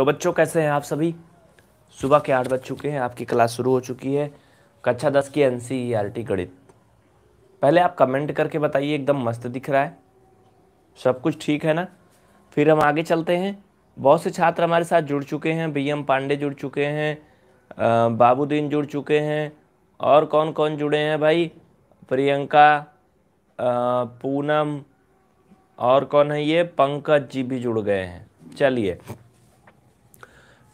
तो बच्चों कैसे हैं आप सभी सुबह के आठ बज चुके हैं आपकी क्लास शुरू हो चुकी है कक्षा दस की एन सी e गणित पहले आप कमेंट करके बताइए एकदम मस्त दिख रहा है सब कुछ ठीक है ना फिर हम आगे चलते हैं बहुत से छात्र हमारे साथ जुड़ चुके हैं बी एम पांडे जुड़ चुके हैं बाबूद्दीन जुड़ चुके हैं और कौन कौन जुड़े हैं भाई प्रियंका पूनम और कौन है ये पंकज जी भी जुड़ गए हैं चलिए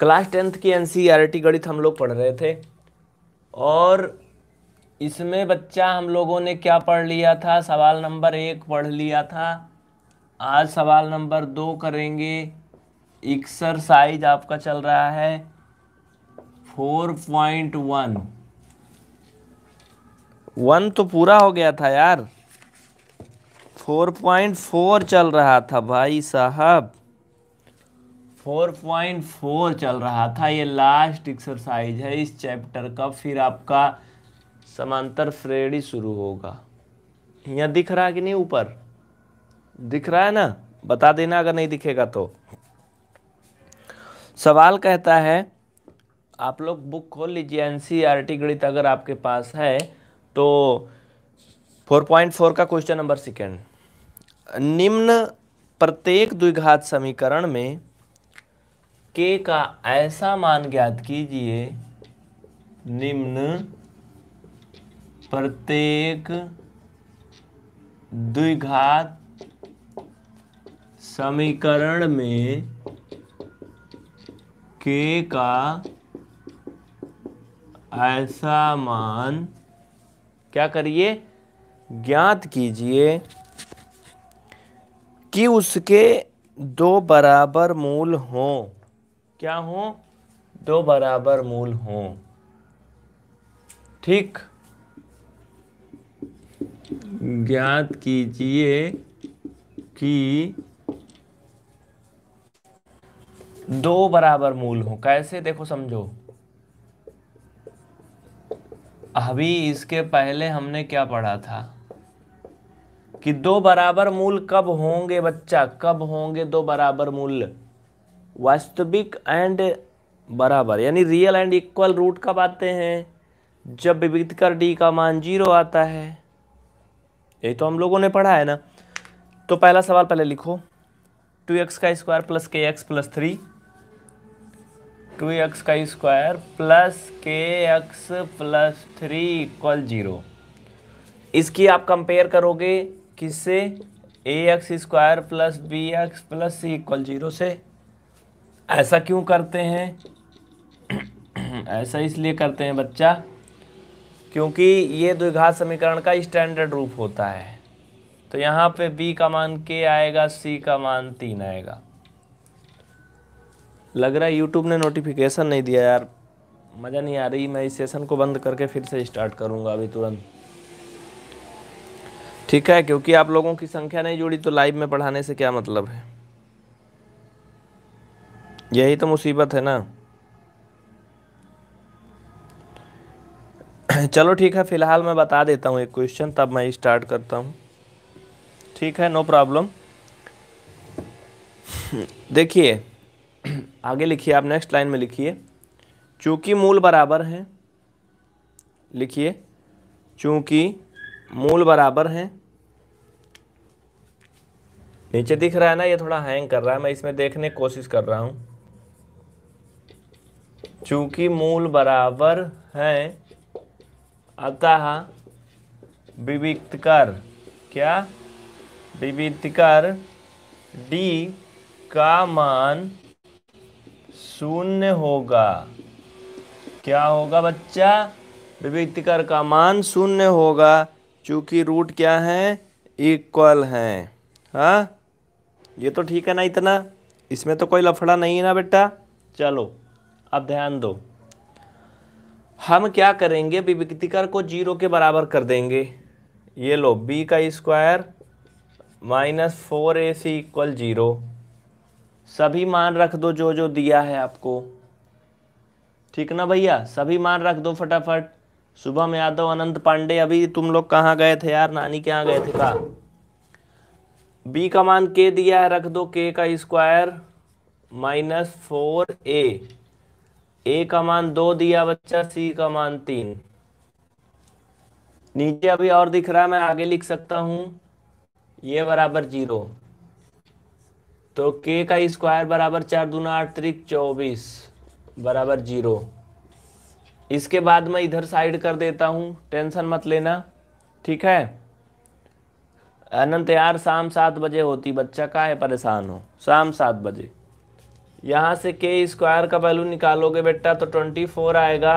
क्लास टेंथ की एन e गणित हम लोग पढ़ रहे थे और इसमें बच्चा हम लोगों ने क्या पढ़ लिया था सवाल नंबर एक पढ़ लिया था आज सवाल नंबर दो करेंगे एक्सरसाइज आपका चल रहा है फोर पॉइंट वन वन तो पूरा हो गया था यार फोर पॉइंट फोर चल रहा था भाई साहब 4.4 चल रहा था ये लास्ट एक्सरसाइज है इस चैप्टर का फिर आपका समांतर श्रेणी शुरू होगा यहाँ दिख रहा है कि नहीं ऊपर दिख रहा है ना बता देना अगर नहीं दिखेगा तो सवाल कहता है आप लोग बुक खोल लीजिए एन सी आर टी गणित अगर आपके पास है तो 4.4 का क्वेश्चन नंबर सेकेंड निम्न प्रत्येक द्विघात समीकरण में के का ऐसा मान ज्ञात कीजिए निम्न प्रत्येक द्विघात समीकरण में के का ऐसा मान क्या करिए ज्ञात कीजिए कि उसके दो बराबर मूल हों क्या हो दो बराबर मूल हो ठीक ज्ञात कीजिए कि दो बराबर मूल हो कैसे देखो समझो अभी इसके पहले हमने क्या पढ़ा था कि दो बराबर मूल कब होंगे बच्चा कब होंगे दो बराबर मूल्य वास्तविक एंड बराबर यानी रियल एंड इक्वल रूट कब आते हैं जब विविध कर डी का मान जीरो आता है ये तो हम लोगों ने पढ़ा है ना तो पहला सवाल पहले लिखो टू एक्स का square plus k x plus three two x का square plus k x plus three equal zero इसकी आप कंपेयर करोगे किससे a x square plus b x plus c equal zero से ऐसा क्यों करते हैं ऐसा इसलिए करते हैं बच्चा क्योंकि ये द्विघात समीकरण का स्टैंडर्ड रूप होता है तो यहाँ पे b का मान k आएगा c का मान तीन आएगा लग रहा है यूट्यूब ने नोटिफिकेशन नहीं दिया यार मज़ा नहीं आ रही मैं इस सेशन को बंद करके फिर से स्टार्ट करूँगा अभी तुरंत ठीक है क्योंकि आप लोगों की संख्या नहीं जुड़ी तो लाइव में पढ़ाने से क्या मतलब है यही तो मुसीबत है ना चलो ठीक है फिलहाल मैं बता देता हूँ एक क्वेश्चन तब मैं स्टार्ट करता हूँ ठीक है नो प्रॉब्लम देखिए आगे लिखिए आप नेक्स्ट लाइन में लिखिए चूंकि मूल बराबर हैं लिखिए चूंकि मूल बराबर हैं नीचे दिख रहा है ना ये थोड़ा हैंग कर रहा है मैं इसमें देखने की कोशिश कर रहा हूँ चूंकि मूल बराबर है अतः विविक्त कर क्या विविक्त कर डी का मान शून्य होगा क्या होगा बच्चा विविक्त कर का मान शून्य होगा चूंकि रूट क्या है इक्वल है हाँ ये तो ठीक है ना इतना इसमें तो कोई लफड़ा नहीं है ना बेटा चलो अब ध्यान दो हम क्या करेंगे विविक्तिकर को जीरो के बराबर कर देंगे ये लो b का square minus four a c equal zero सभी मान रख दो जो जो दिया है आपको ठीक ना भैया सभी मान रख दो फटाफट शुभम यादव अनंत पांडे अभी तुम लोग कहाँ गए थे यार नानी के यहाँ गए थे कहा बी का मान के दिया है रख दो के का square minus four a a का मान दो दिया बच्चा सी का मान तीन नीचे अभी और दिख रहा है मैं आगे लिख सकता हूं ये बराबर जीरो तो के का स्क्वायर बराबर चार दूना आठ त्रिक चौबीस बराबर जीरो इसके बाद मैं इधर साइड कर देता हूं टेंशन मत लेना ठीक है अनंत यार शाम सात बजे होती बच्चा का है परेशान हो शाम सात बजे यहाँ से के स्क्वायर का वैल्यू निकालोगे बेटा तो ट्वेंटी फोर आएगा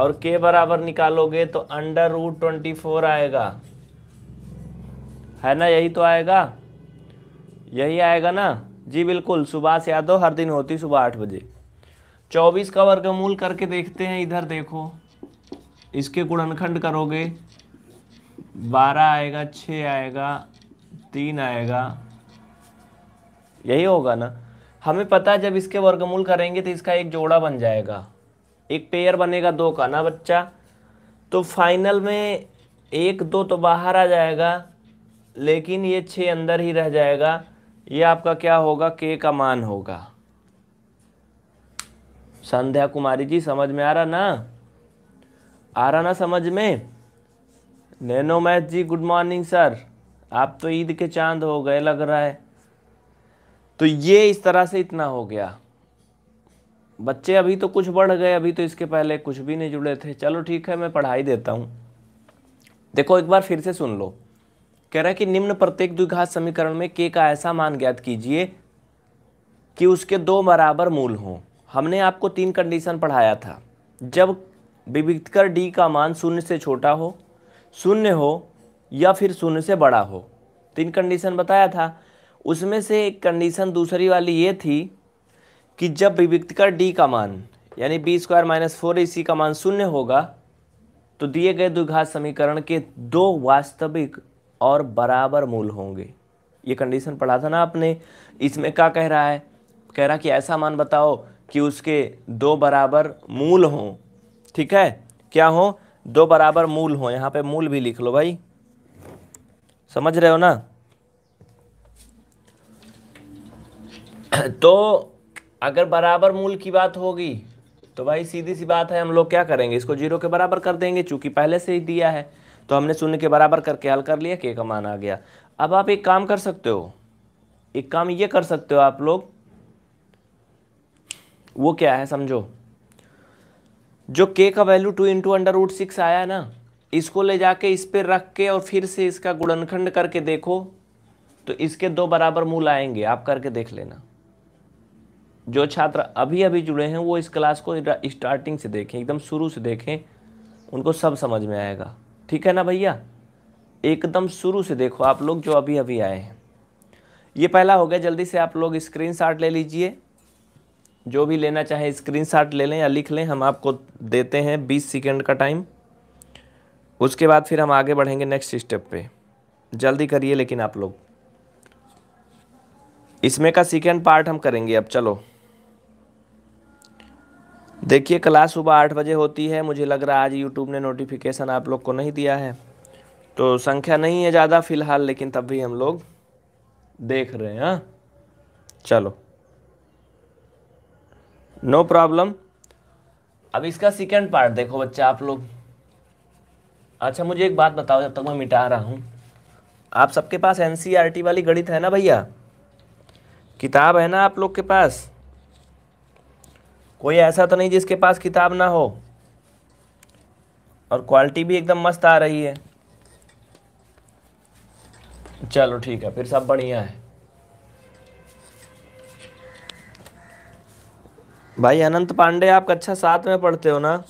और के बराबर निकालोगे तो अंडर रूट ट्वेंटी फोर आएगा है ना यही तो आएगा यही आएगा ना जी बिल्कुल सुबह से यादव हर दिन होती सुबह आठ बजे चौबीस का वर्गमूल करके देखते हैं इधर देखो इसके गुणनखंड करोगे बारह आएगा छः आएगा तीन आएगा यही होगा ना हमें पता है जब इसके वर्गमूल करेंगे तो इसका एक जोड़ा बन जाएगा एक पेयर बनेगा दो का ना बच्चा तो फाइनल में एक दो तो बाहर आ जाएगा लेकिन ये छः अंदर ही रह जाएगा ये आपका क्या होगा के का मान होगा संध्या कुमारी जी समझ में आ रहा ना आ रहा ना समझ में nano math ji good morning sir आप तो ईद के चांद हो गए लग रहा है तो ये इस तरह से इतना हो गया बच्चे अभी तो कुछ बढ़ गए अभी तो इसके पहले कुछ भी नहीं जुड़े थे चलो ठीक है मैं पढ़ाई देता हूँ देखो एक बार फिर से सुन लो कह रहा है कि निम्न प्रत्येक द्विघात समीकरण में के का ऐसा मान ज्ञात कीजिए कि उसके दो बराबर मूल हों हमने आपको तीन कंडीशन पढ़ाया था जब विविधकर डी का मान शून्य से छोटा हो शून्य हो या फिर शून्य से बड़ा हो तीन कंडीशन बताया था उसमें से एक कंडीशन दूसरी वाली ये थी कि जब विविधकर डी का मान यानी b square minus four a c का मान शून्य होगा तो दिए गए द्विघात समीकरण के दो वास्तविक और बराबर मूल होंगे ये कंडीशन पढ़ा था ना आपने इसमें क्या कह रहा है कह रहा कि ऐसा मान बताओ कि उसके दो बराबर मूल हों ठीक है क्या हो दो बराबर मूल हों यहाँ पे मूल भी लिख लो भाई समझ रहे हो ना तो अगर बराबर मूल की बात होगी तो भाई सीधी सी बात है हम लोग क्या करेंगे इसको जीरो के बराबर कर देंगे चूंकि पहले से ही दिया है तो हमने शून्य के बराबर करके हल कर लिया के का मान आ गया अब आप एक काम कर सकते हो एक काम ये कर सकते हो आप लोग वो क्या है समझो जो के का value two into under root six आया ना इसको ले जाके इस पर रख के और फिर से इसका गुणनखंड करके देखो तो इसके दो बराबर मूल आएंगे आप करके देख लेना जो छात्र अभी अभी जुड़े हैं वो इस क्लास को स्टार्टिंग से देखें एकदम शुरू से देखें उनको सब समझ में आएगा ठीक है ना भैया एकदम शुरू से देखो आप लोग जो अभी अभी आए हैं ये पहला हो गया जल्दी से आप लोग स्क्रीन ले लीजिए जो भी लेना चाहे स्क्रीन ले लें या लिख लें हम आपको देते हैं बीस सेकेंड का टाइम उसके बाद फिर हम आगे बढ़ेंगे नेक्स्ट स्टेप पे जल्दी करिए लेकिन आप लोग इसमें का सेकेंड पार्ट हम करेंगे अब चलो देखिए क्लास सुबह आठ बजे होती है मुझे लग रहा है आज यूट्यूब ने नोटिफिकेशन आप लोग को नहीं दिया है तो संख्या नहीं है ज़्यादा फ़िलहाल लेकिन तब भी हम लोग देख रहे हैं हाँ चलो नो no प्रॉब्लम अब इसका सेकेंड पार्ट देखो बच्चा आप लोग अच्छा मुझे एक बात बताओ जब तक मैं मिटा रहा हूँ आप सबके पास एन e वाली गणित है ना भैया किताब है ना आप लोग के पास कोई ऐसा तो नहीं जिसके पास किताब ना हो और क्वालिटी भी एकदम मस्त आ रही है चलो ठीक है फिर सब बढ़िया है भाई अनंत पांडे आप कक्षा सात में पढ़ते हो ना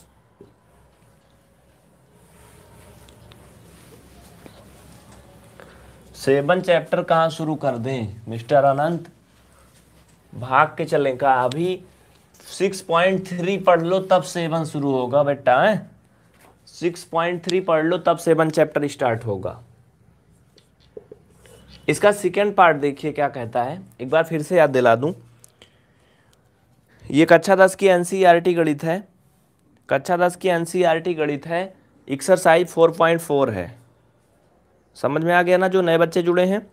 सेवन चैप्टर कहाँ शुरू कर दें मिस्टर अनंत भाग के चलें का अभी सिक्स पॉइंट थ्री पढ़ लो तब सेवन शुरू होगा बेटा सिक्स पॉइंट थ्री पढ़ लो तब सेवन चैप्टर स्टार्ट होगा इसका सेकेंड पार्ट देखिए क्या कहता है एक बार फिर से याद दिला दूं ये कक्षा दस की एनसीईआरटी e गणित है कक्षा दस की एनसीईआरटी e गणित है एक्सरसाइज फोर पॉइंट फोर है समझ में आ गया ना जो नए बच्चे जुड़े हैं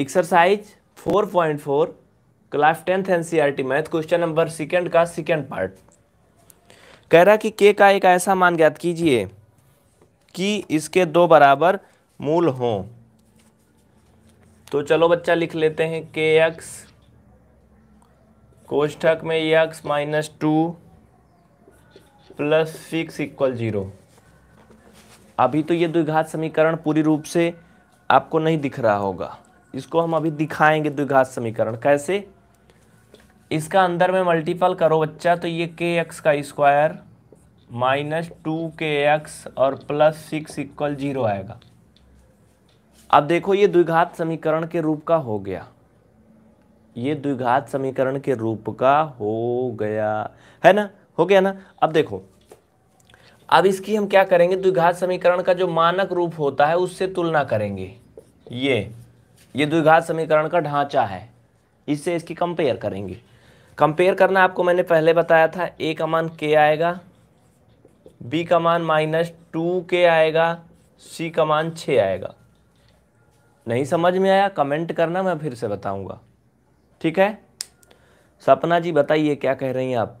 exercise four point four class tenth NCERT math question number second का सेकंड पार्ट कह रहा कि के का एक ऐसा मान ज्ञात कीजिए कि इसके दो बराबर मूल हों तो चलो बच्चा लिख लेते हैं के एक्स कोष्ठक में x minus two plus six equal zero अभी तो ये द्विघात समीकरण पूरी रूप से आपको नहीं दिख रहा होगा इसको हम अभी दिखाएंगे द्विघात समीकरण कैसे इसका अंदर में मल्टीपल करो बच्चा तो ये के एक्स का square minus two k x और प्लस सिक्स इक्वल जीरो आएगा अब देखो ये द्विघात समीकरण के रूप का हो गया ये द्विघात समीकरण के रूप का हो गया है ना हो गया ना अब देखो अब इसकी हम क्या करेंगे द्विघात समीकरण का जो मानक रूप होता है उससे तुलना करेंगे ये ये द्विघात समीकरण का ढांचा है इससे इसकी कंपेयर करेंगे कंपेयर करना आपको मैंने पहले बताया था ए का मान के आएगा बी का मान माइनस टू के आएगा सी का मान छ आएगा नहीं समझ में आया कमेंट करना मैं फिर से बताऊंगा ठीक है सपना जी बताइए क्या कह रही हैं आप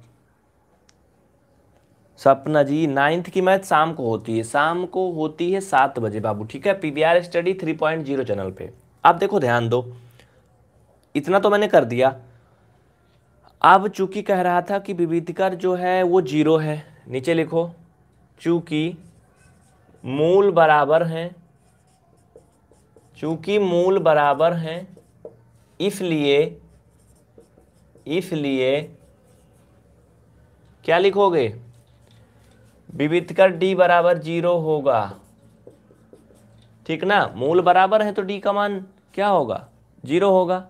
सपना जी नाइन्थ की मैथ शाम को होती है शाम को होती है सात बजे बाबू ठीक है PVR study three point zero channel पे आप देखो ध्यान दो इतना तो मैंने कर दिया अब चूंकि कह रहा था कि विविधकर जो है वो जीरो है नीचे लिखो चूंकि मूल बराबर हैं चूंकि मूल बराबर हैं इसलिए इसलिए क्या लिखोगे विविधकर डी बराबर जीरो होगा ठीक ना मूल बराबर है तो डी का मान क्या होगा जीरो होगा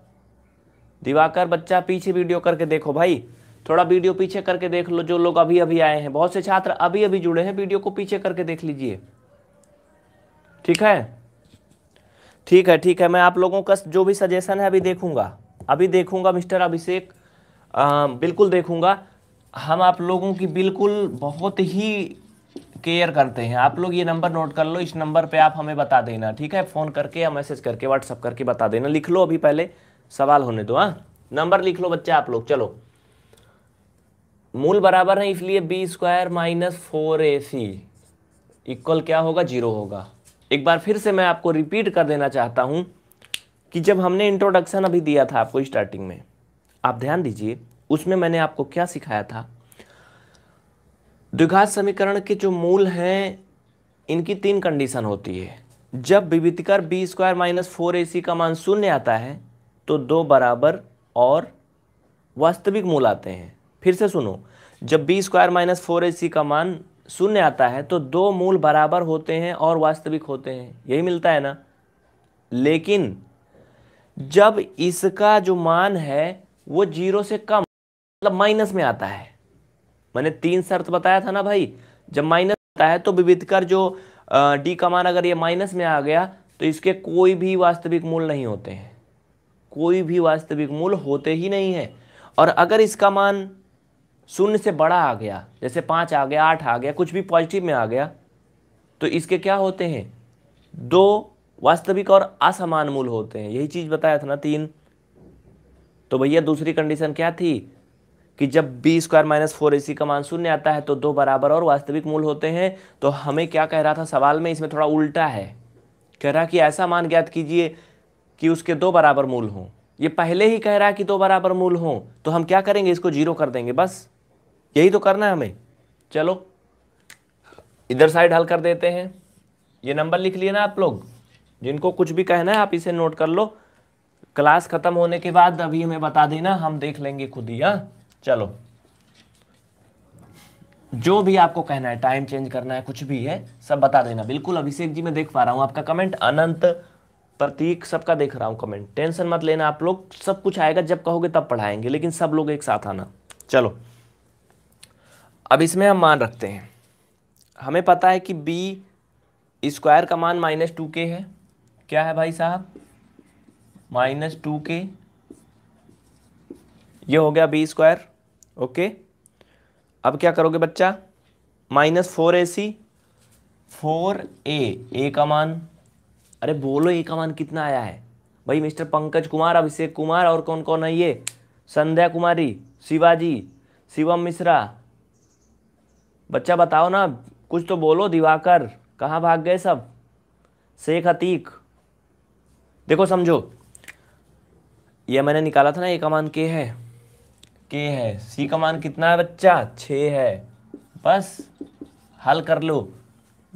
दिवाकर बच्चा पीछे वीडियो करके देखो भाई थोड़ा वीडियो पीछे करके देख लो जो लोग अभी अभी आए हैं बहुत से छात्र अभी अभी जुड़े हैं वीडियो को पीछे करके देख लीजिए ठीक है ठीक है ठीक है मैं आप लोगों का जो भी सजेशन है अभी देखूंगा अभी देखूंगा मिस्टर अभिषेक बिल्कुल देखूंगा हम आप लोगों की बिल्कुल बहुत ही केयर करते हैं आप लोग ये नंबर नोट कर लो इस नंबर पे आप हमें बता देना ठीक है फ़ोन करके या मैसेज करके व्हाट्सअप करके बता देना लिख लो अभी पहले सवाल होने दो हाँ नंबर लिख लो बच्चे आप लोग चलो मूल बराबर है इसलिए b square minus four a c equal क्या होगा जीरो होगा एक बार फिर से मैं आपको रिपीट कर देना चाहता हूं कि जब हमने इंट्रोडक्शन अभी दिया था आपको स्टार्टिंग में आप ध्यान दीजिए उसमें मैंने आपको क्या सिखाया था द्विघात समीकरण के जो मूल हैं इनकी तीन कंडीशन होती है जब विविधकर b square minus four a c का मान शून्य आता है तो दो बराबर और वास्तविक मूल आते हैं फिर से सुनो जब b square minus four a c का मान शून्य आता है तो दो मूल बराबर होते हैं और वास्तविक होते हैं यही मिलता है ना लेकिन जब इसका जो मान है वो जीरो से कम मतलब माइनस में आता है मैंने तीन शर्त बताया था ना भाई जब माइनस आता है तो विविधकर जो डी का मान अगर ये माइनस में आ गया तो इसके कोई भी वास्तविक मूल नहीं होते हैं कोई भी वास्तविक मूल होते ही नहीं है और अगर इसका मान शून्य से बड़ा आ गया जैसे पाँच आ गया आठ आ गया कुछ भी पॉजिटिव में आ गया तो इसके क्या होते हैं दो वास्तविक और असमान मूल होते हैं यही चीज़ बताया था ना तीन तो भैया दूसरी कंडीशन क्या थी कि जब b square minus four a का मान शून्य आता है तो दो बराबर और वास्तविक मूल होते हैं तो हमें क्या कह रहा था सवाल में इसमें थोड़ा उल्टा है कह रहा कि ऐसा मान ज्ञात कीजिए कि उसके दो बराबर मूल हों ये पहले ही कह रहा है कि दो बराबर मूल हों तो हम क्या करेंगे इसको जीरो कर देंगे बस यही तो करना है हमें चलो इधर साइड हल कर देते हैं ये नंबर लिख लिए ना आप लोग जिनको कुछ भी कहना है आप इसे नोट कर लो क्लास खत्म होने के बाद अभी हमें बता देना हम देख लेंगे खुद ही हाँ चलो जो भी आपको कहना है टाइम चेंज करना है कुछ भी है सब बता देना बिल्कुल अभिषेक जी मैं देख पा रहा हूं आपका कमेंट अनंत प्रतीक सबका देख रहा हूँ कमेंट टेंशन मत लेना आप लोग सब कुछ आएगा जब कहोगे तब पढ़ाएंगे लेकिन सब लोग एक साथ आना चलो अब इसमें हम मान रखते हैं हमें पता है कि बी स्क्वायर का मान माइनस टू के है क्या है भाई साहब माइनस टू के ये हो गया बी स्क्वायर ओके अब क्या करोगे बच्चा minus four a c four a a का मान अरे बोलो ये कमान कितना आया है भाई मिस्टर पंकज कुमार अभिषेक कुमार और कौन कौन है ये संध्या कुमारी शिवाजी शिवम मिश्रा बच्चा बताओ ना कुछ तो बोलो दिवाकर कहाँ भाग गए सब शेख अतीक देखो समझो ये मैंने निकाला था ना ये कमान के है के है सी कमान कितना है बच्चा छ है बस हल कर लो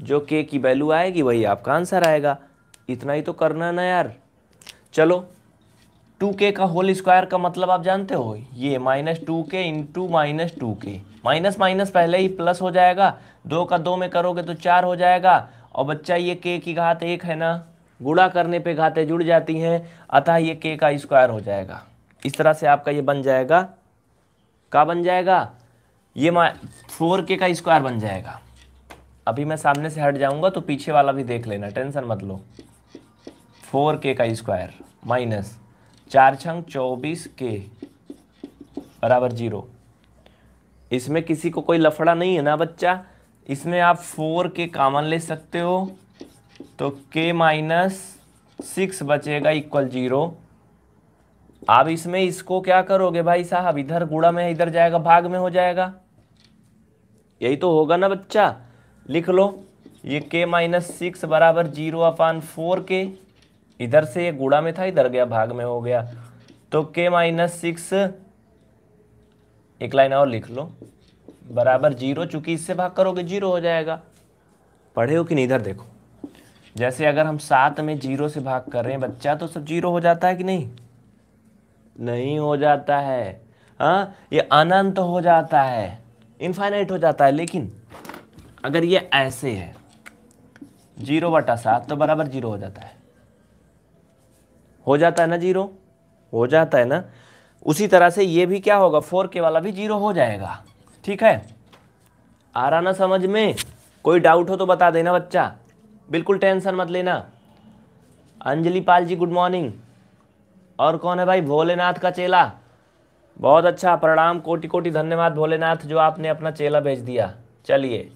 जो के की वैल्यू आएगी वही आपका आंसर आएगा इतना ही तो करना है ना यार चलो टू के का होल स्क्वायर का मतलब आप जानते हो ये minus two k into minus two k minus minus पहले ही प्लस हो जाएगा दो का दो में करोगे तो चार हो जाएगा और बच्चा ये के की घात एक है ना गुड़ा करने पे घातें जुड़ जाती हैं अतः ये के का स्क्वायर हो जाएगा इस तरह से आपका ये बन जाएगा का बन जाएगा ये मा फोर के का स्क्वायर बन जाएगा अभी मैं सामने से हट जाऊंगा तो पीछे वाला भी देख लेना टेंशन मत लो फोर के का स्क्वायर माइनस चार छंग चौबीस के बराबर जीरो इसमें किसी को कोई लफड़ा नहीं है ना बच्चा इसमें आप फोर के कामन ले सकते हो तो के माइनस सिक्स बचेगा इक्वल जीरो आप इसमें इसको क्या करोगे भाई साहब इधर गुड़ा में इधर जाएगा भाग में हो जाएगा यही तो होगा ना बच्चा लिख लो ये के माइनस सिक्स बराबर जीरो अपान फोर के इधर से ये गुड़ा में था इधर गया भाग में हो गया तो k माइनस सिक्स एक लाइन और लिख लो बराबर जीरो चूंकि इससे भाग करोगे जीरो हो जाएगा पढ़े हो कि नहीं इधर देखो जैसे अगर हम सात में जीरो से भाग कर रहे हैं बच्चा तो सब जीरो हो जाता है कि नहीं नहीं हो जाता है हाँ ये अनंत हो जाता है इनफाइनाइट हो जाता है लेकिन अगर ये ऐसे है जीरो बटा सात तो बराबर जीरो हो जाता है हो जाता है ना जीरो हो जाता है ना उसी तरह से ये भी क्या होगा फोर के वाला भी जीरो हो जाएगा ठीक है आ रहा ना समझ में कोई डाउट हो तो बता देना बच्चा बिल्कुल टेंशन मत लेना अंजलि पाल जी गुड मॉर्निंग और कौन है भाई भोलेनाथ का चेला बहुत अच्छा प्रणाम कोटि कोटि धन्यवाद भोलेनाथ जो आपने अपना चेला भेज दिया चलिए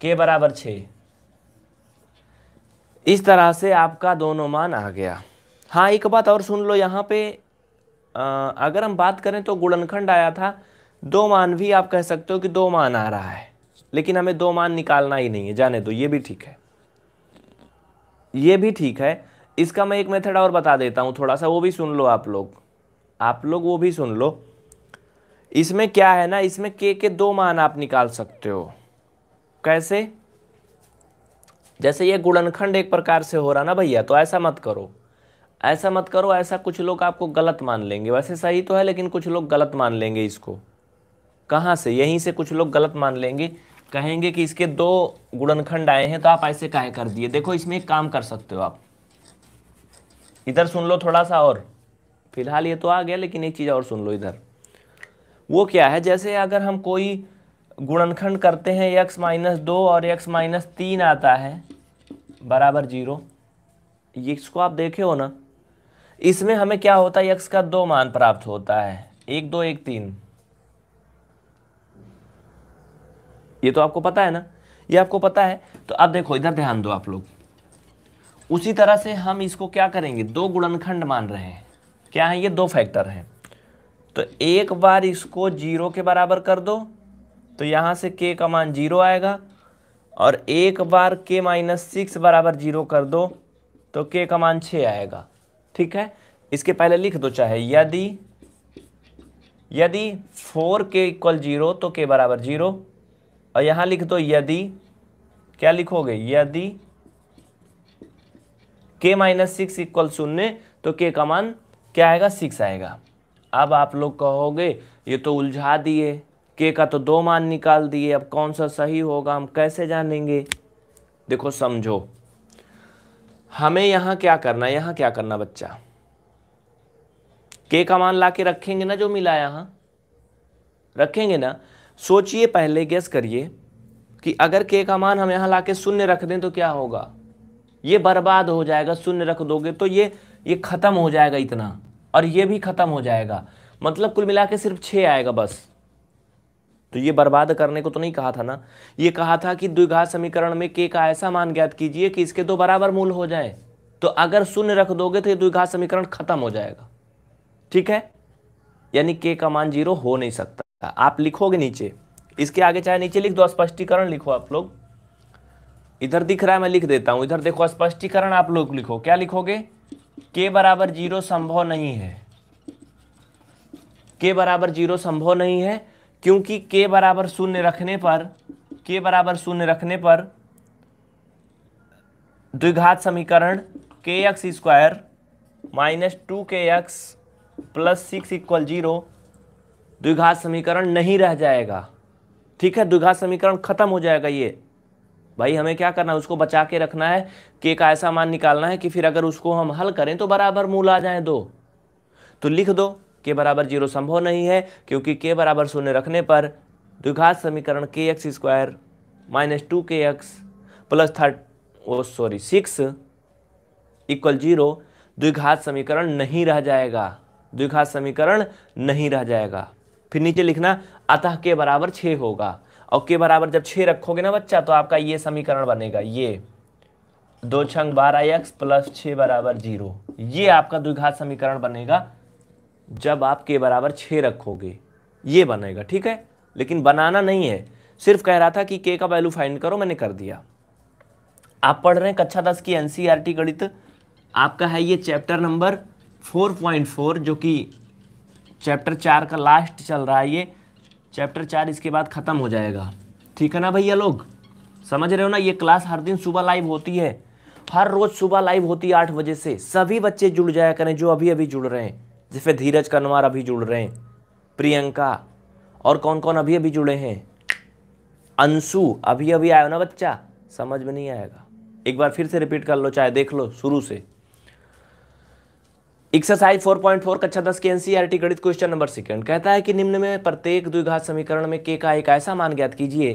के बराबर छ इस तरह से आपका दोनों मान आ गया हाँ एक बात और सुन लो यहाँ पे आ, अगर हम बात करें तो गुणनखंड आया था दो मान भी आप कह सकते हो कि दो मान आ रहा है लेकिन हमें दो मान निकालना ही नहीं है जाने दो ये भी ठीक है ये भी ठीक है इसका मैं एक मेथड और बता देता हूँ थोड़ा सा वो भी सुन लो आप लोग आप लोग वो भी सुन लो इसमें क्या है ना इसमें के के दो मान आप निकाल सकते हो कैसे जैसे ये गुणनखंड एक प्रकार से हो रहा ना भैया तो ऐसा मत करो ऐसा मत करो ऐसा कुछ लोग आपको गलत मान लेंगे वैसे सही तो है लेकिन कुछ लोग गलत मान लेंगे इसको कहाँ से यहीं से कुछ लोग गलत मान लेंगे कहेंगे कि इसके दो गुणनखंड आए हैं तो आप ऐसे काहे कर दिए देखो इसमें एक काम कर सकते हो आप इधर सुन लो थोड़ा सा और फिलहाल ये तो आ गया लेकिन एक चीज़ और सुन लो इधर वो क्या है जैसे अगर हम कोई गुणनखंड करते हैं एक्स माइनस दो और एक्स माइनस तीन आता है बराबर जीरो इसको आप देखे हो ना इसमें हमें क्या होता है यक्ष का दो मान प्राप्त होता है एक दो एक तीन ये तो आपको पता है ना ये आपको पता है तो अब देखो इधर ध्यान दो आप लोग उसी तरह से हम इसको क्या करेंगे दो गुणनखंड मान रहे हैं क्या है ये दो फैक्टर हैं तो एक बार इसको जीरो के बराबर कर दो तो यहां से के का मान जीरो आएगा और एक बार के माइनस सिक्स बराबर जीरो कर दो तो के का मान छ आएगा ठीक है इसके पहले लिख दो चाहे यदि यदि फोर के इक्वल जीरो तो के बराबर जीरो और यहां लिख दो यदि क्या लिखोगे यदि के माइनस सिक्स इक्वल शून्य तो के का मान क्या आएगा सिक्स आएगा अब आप लोग कहोगे ये तो उलझा दिए के का तो दो मान निकाल दिए अब कौन सा सही होगा हम कैसे जानेंगे देखो समझो हमें यहां क्या करना है यहां क्या करना बच्चा के का मान ला के रखेंगे ना जो मिला यहां रखेंगे ना सोचिए पहले गेस करिए कि अगर के का मान हम यहां ला के शून्य रख दें तो क्या होगा ये बर्बाद हो जाएगा शून्य रख दोगे तो ये ये ख़त्म हो जाएगा इतना और ये भी ख़त्म हो जाएगा मतलब कुल मिला के सिर्फ छः आएगा बस तो ये बर्बाद करने को तो नहीं कहा था ना ये कहा था कि द्विघात समीकरण में के का ऐसा मान ज्ञात कीजिए कि इसके दो बराबर मूल हो जाए तो अगर शून्य रख दोगे तो ये द्विघात समीकरण खत्म हो जाएगा ठीक है यानी के का मान जीरो हो नहीं सकता आप लिखोगे नीचे इसके आगे चाहे नीचे लिख दो स्पष्टीकरण लिखो आप लोग इधर दिख रहा है मैं लिख देता हूं इधर देखो स्पष्टीकरण आप लोग लिखो क्या लिखोगे के बराबर जीरो संभव नहीं है के बराबर जीरो संभव नहीं है क्योंकि के बराबर शून्य रखने पर के बराबर शून्य रखने पर द्विघात समीकरण k x square minus two k x plus six equal zero द्विघात समीकरण नहीं रह जाएगा ठीक है द्विघात समीकरण खत्म हो जाएगा ये भाई हमें क्या करना है उसको बचा के रखना है के का ऐसा मान निकालना है कि फिर अगर उसको हम हल करें तो बराबर मूल आ जाए दो तो लिख दो के बराबर जीरो संभव नहीं है क्योंकि के बराबर शून्य रखने पर द्विघात समीकरण k x square minus two k x plus thirty oh sorry six equal zero द्विघात समीकरण नहीं रह जाएगा द्विघात समीकरण नहीं रह जाएगा फिर नीचे लिखना अतः के बराबर छः होगा और के बराबर जब छः रखोगे ना बच्चा तो आपका ये समीकरण बनेगा ये दो छंग बारह एक्स प्लस छः बराबर जीरो ये आपका द्विघात समीकरण बनेगा जब आप के बराबर छः रखोगे ये बनेगा ठीक है लेकिन बनाना नहीं है सिर्फ कह रहा था कि के का वैल्यू फाइंड करो मैंने कर दिया आप पढ़ रहे हैं कक्षा दस की एन e गणित आपका है ये chapter number four point four जो कि चैप्टर चार का लास्ट चल रहा है ये चैप्टर चार इसके बाद ख़त्म हो जाएगा ठीक है ना भैया लोग समझ रहे हो ना ये क्लास हर दिन सुबह लाइव होती है हर रोज़ सुबह लाइव होती है आठ बजे से सभी बच्चे जुड़ जाया करें जो अभी अभी जुड़ रहे हैं जिसमें धीरज कनवार अभी जुड़ रहे हैं प्रियंका और कौन कौन अभी अभी जुड़े हैं अंशु अभी अभी आया ना बच्चा समझ में नहीं आएगा एक बार फिर से रिपीट कर लो चाहे देख लो शुरू से एक्सरसाइज 4.4 कक्षा 10 के एनसीईआरटी गणित क्वेश्चन नंबर सेकंड कहता है कि निम्न में प्रत्येक द्विघात समीकरण में के का एक ऐसा मान ज्ञात कीजिए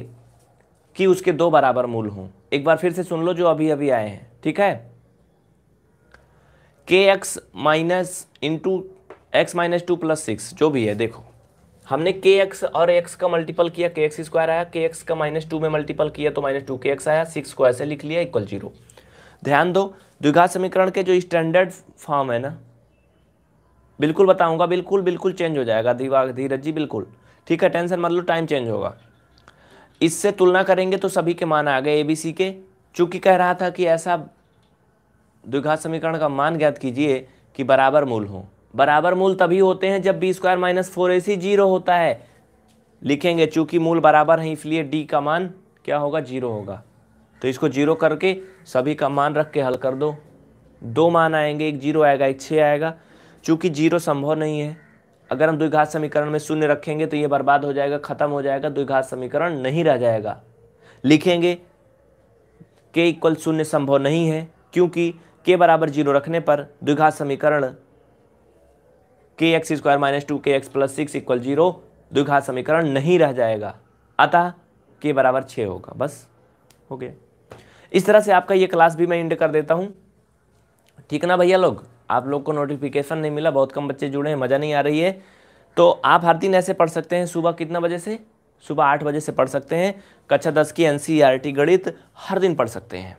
कि उसके दो बराबर मूल हों एक बार फिर से सुन लो जो अभी अभी आए हैं ठीक है k x minus into x minus two plus six जो भी है देखो हमने के एक्स और एक्स का मल्टीपल किया के एक्स स्क्वायर आया के एक्स का माइनस टू में मल्टीपल किया तो माइनस टू के एक्स आया सिक्स को ऐसे लिख लिया इक्वल जीरो ध्यान दो द्विघात समीकरण के जो स्टैंडर्ड फॉर्म है ना बिल्कुल बताऊंगा बिल्कुल बिल्कुल चेंज हो जाएगा दीवा धीरज जी बिल्कुल ठीक है टेंशन मत लो टाइम चेंज होगा इससे तुलना करेंगे तो सभी के मान आ गए ए बी सी के चूंकि कह रहा था कि ऐसा द्विघात समीकरण का मान ज्ञात कीजिए कि बराबर मूल हो बराबर मूल तभी होते हैं जब b square minus four a c zero होता है लिखेंगे चूंकि मूल बराबर है इसलिए डी का मान क्या होगा जीरो होगा तो इसको जीरो करके सभी का मान रख के हल कर दो दो मान आएंगे एक जीरो आएगा एक छः आएगा चूंकि जीरो संभव नहीं है अगर हम द्विघात समीकरण में शून्य रखेंगे तो ये बर्बाद हो जाएगा ख़त्म हो जाएगा द्विघात समीकरण नहीं रह जाएगा लिखेंगे के इक्वल शून्य संभव नहीं है क्योंकि के बराबर जीरो रखने पर द्विघात समीकरण k x square minus two k x plus six equal zero द्विघात समीकरण नहीं रह जाएगा अतः के बराबर छः होगा बस हो गया इस तरह से आपका ये क्लास भी मैं इंड कर देता हूँ ठीक ना भैया लोग आप लोग को नोटिफिकेशन नहीं मिला बहुत कम बच्चे जुड़े हैं मज़ा नहीं आ रही है तो आप हर दिन ऐसे पढ़ सकते हैं सुबह कितना बजे से सुबह आठ बजे से पढ़ सकते हैं कक्षा दस की एन e गणित हर दिन पढ़ सकते हैं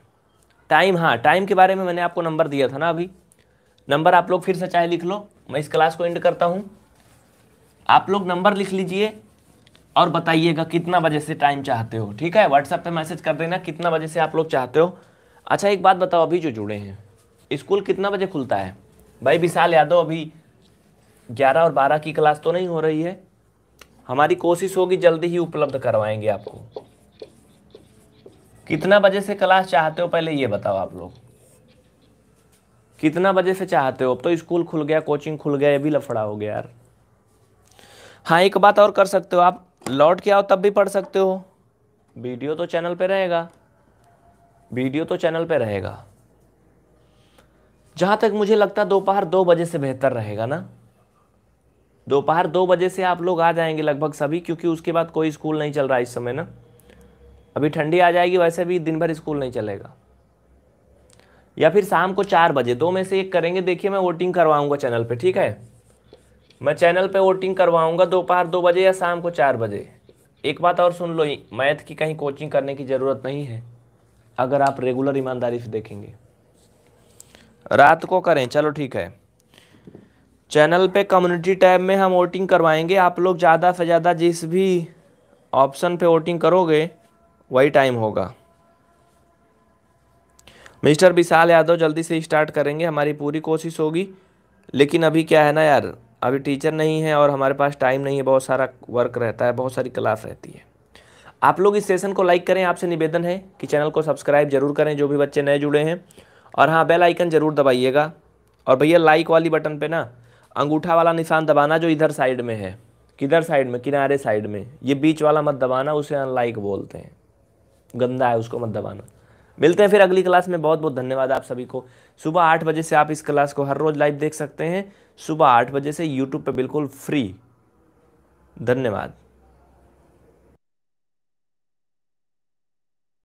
टाइम हाँ टाइम के बारे में मैंने आपको नंबर दिया था ना अभी नंबर आप लोग फिर से चाहे लिख लो मैं इस क्लास को एंड करता हूँ आप लोग नंबर लिख लीजिए और बताइएगा कितना बजे से टाइम चाहते हो ठीक है व्हाट्सएप पे मैसेज कर देना कितना बजे से आप लोग चाहते हो अच्छा एक बात बताओ अभी जो जुड़े हैं स्कूल कितना बजे खुलता है भाई विशाल यादव अभी ग्यारह और बारह की क्लास तो नहीं हो रही है हमारी कोशिश होगी जल्दी ही उपलब्ध करवाएंगे आपको कितना बजे से क्लास चाहते हो पहले ये बताओ आप लोग कितना बजे से चाहते हो अब तो स्कूल खुल गया कोचिंग खुल गया ये भी लफड़ा हो गया यार हाँ एक बात और कर सकते हो आप लौट के आओ तब भी पढ़ सकते हो वीडियो तो चैनल पे रहेगा वीडियो तो चैनल पे रहेगा जहाँ तक मुझे लगता दोपहर दो बजे से बेहतर रहेगा ना दोपहर दो बजे से आप लोग आ जाएंगे लगभग सभी क्योंकि उसके बाद कोई स्कूल नहीं चल रहा है इस समय ना अभी ठंडी आ जाएगी वैसे भी दिन भर स्कूल नहीं चलेगा या फिर शाम को चार बजे दो में से एक करेंगे देखिए मैं वोटिंग करवाऊंगा चैनल पे ठीक है मैं चैनल पे वोटिंग करवाऊंगा दोपहर दो बजे या शाम को चार बजे एक बात और सुन लो मैथ की कहीं कोचिंग करने की ज़रूरत नहीं है अगर आप रेगुलर ईमानदारी से देखेंगे रात को करें चलो ठीक है चैनल पे कम्युनिटी टैब में हम वोटिंग करवाएंगे आप लोग ज़्यादा से ज़्यादा जिस भी ऑप्शन पे वोटिंग करोगे वही टाइम होगा मिस्टर विशाल यादव जल्दी से स्टार्ट करेंगे हमारी पूरी कोशिश होगी लेकिन अभी क्या है ना यार अभी टीचर नहीं है और हमारे पास टाइम नहीं है बहुत सारा वर्क रहता है बहुत सारी क्लास रहती है आप लोग इस सेशन को लाइक करें आपसे निवेदन है कि चैनल को सब्सक्राइब जरूर करें जो भी बच्चे नए जुड़े हैं और हाँ बेल आइकन ज़रूर दबाइएगा और भैया लाइक वाली बटन पे ना अंगूठा वाला निशान दबाना जो इधर साइड में है किधर साइड में किनारे साइड में ये बीच वाला मत दबाना उसे अनलाइक बोलते हैं गंदा है उसको मत दबाना मिलते हैं फिर अगली क्लास में बहुत बहुत धन्यवाद आप सभी को सुबह आठ बजे से आप इस क्लास को हर रोज़ लाइव देख सकते हैं सुबह आठ बजे से यूट्यूब पर बिल्कुल फ्री धन्यवाद